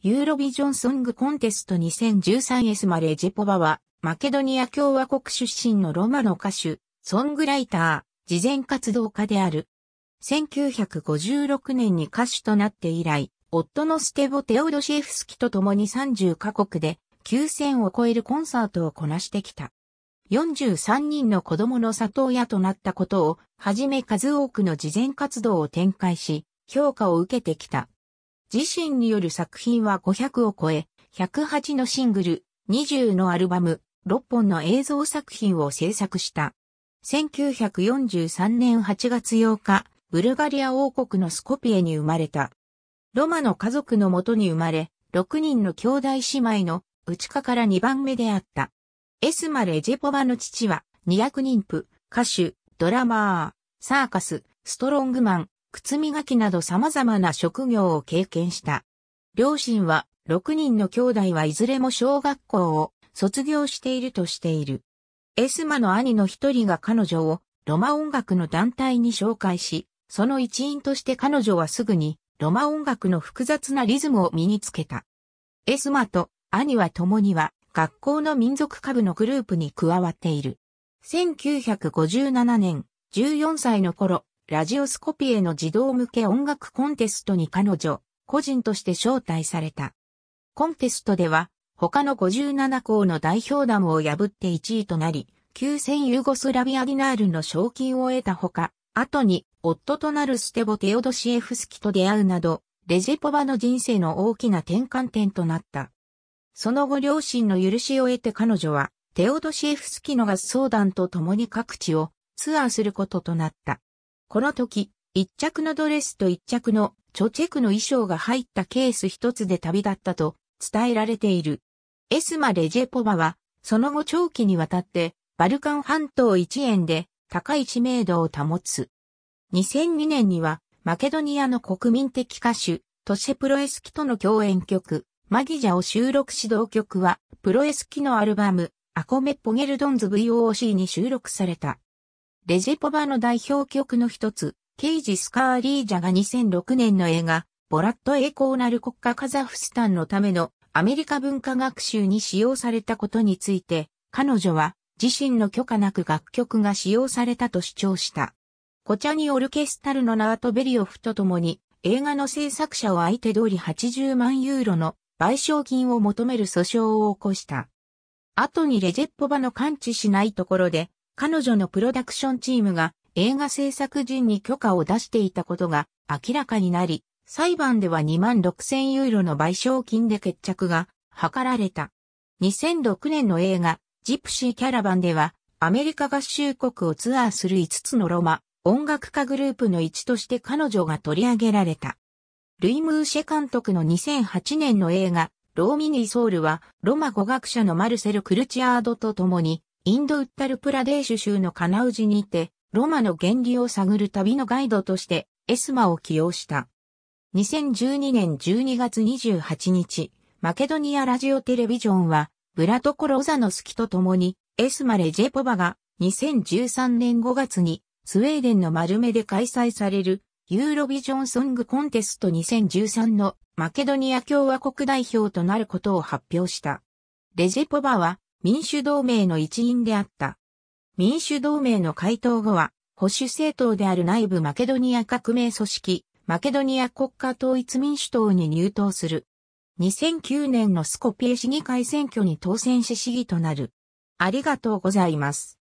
ユーロビジョンソングコンテスト 2013S マレージェポバは、マケドニア共和国出身のロマの歌手、ソングライター、慈善活動家である。1956年に歌手となって以来、夫のステボ・テオドシエフスキと共に30カ国で9000を超えるコンサートをこなしてきた。43人の子供の里親となったことを、はじめ数多くの慈善活動を展開し、評価を受けてきた。自身による作品は500を超え、108のシングル、20のアルバム、6本の映像作品を制作した。1943年8月8日、ブルガリア王国のスコピエに生まれた。ロマの家族のもとに生まれ、6人の兄弟姉妹の内家から2番目であった。エスマ・レジェポバの父は、二0人婦、歌手、ドラマー、サーカス、ストロングマン、靴磨きなど様々な職業を経験した。両親は6人の兄弟はいずれも小学校を卒業しているとしている。エスマの兄の一人が彼女をロマ音楽の団体に紹介し、その一員として彼女はすぐにロマ音楽の複雑なリズムを身につけた。エスマと兄は共には学校の民族株のグループに加わっている。1957年、14歳の頃、ラジオスコピエの児童向け音楽コンテストに彼女、個人として招待された。コンテストでは、他の57校の代表団を破って1位となり、旧戦ユーゴスラビアディナールの賞金を得たほか、後に夫となるステボ・テオドシエフスキと出会うなど、レジェポバの人生の大きな転換点となった。その後両親の許しを得て彼女は、テオドシエフスキの合奏団と共に各地をツアーすることとなった。この時、一着のドレスと一着のチョチェクの衣装が入ったケース一つで旅立ったと伝えられている。エスマ・レジェポバは、その後長期にわたって、バルカン半島一円で高い知名度を保つ。2002年には、マケドニアの国民的歌手、トシェプロエスキとの共演曲、マギジャを収録指導曲は、プロエスキのアルバム、アコメ・ポゲルドンズ VOC に収録された。レジェポバの代表曲の一つ、ケイジ・スカーリージャが2006年の映画、ボラットエコーナル国家カザフスタンのためのアメリカ文化学習に使用されたことについて、彼女は自身の許可なく楽曲が使用されたと主張した。コチャニオルケスタルのナート・ベリオフと共に映画の制作者を相手通り80万ユーロの賠償金を求める訴訟を起こした。後にレジェッポバの感知しないところで彼女のプロダクションチームが映画制作陣に許可を出していたことが明らかになり、裁判では2万6000ユーロの賠償金で決着が図られた。2006年の映画、ジプシーキャラバンでは、アメリカ合衆国をツアーする5つのロマ、音楽家グループの一として彼女が取り上げられた。ルイ・ムーシェ監督の2008年の映画、ローミニー・ソウルは、ロマ語学者のマルセル・クルチアードと共に、インドウッタルプラデーシュ州のカナウジにて、ロマの原理を探る旅のガイドとして、エスマを起用した。2012年12月28日、マケドニアラジオテレビジョンは、ブラトコロザノスキと共に、エスマレジェポバが2013年5月に、スウェーデンの丸目で開催される、ユーロビジョンソングコンテスト2013のマケドニア共和国代表となることを発表した。レジェポバは民主同盟の一員であった。民主同盟の回答後は、保守政党である内部マケドニア革命組織、マケドニア国家統一民主党に入党する。2009年のスコピエ市議会選挙に当選し市議となる。ありがとうございます。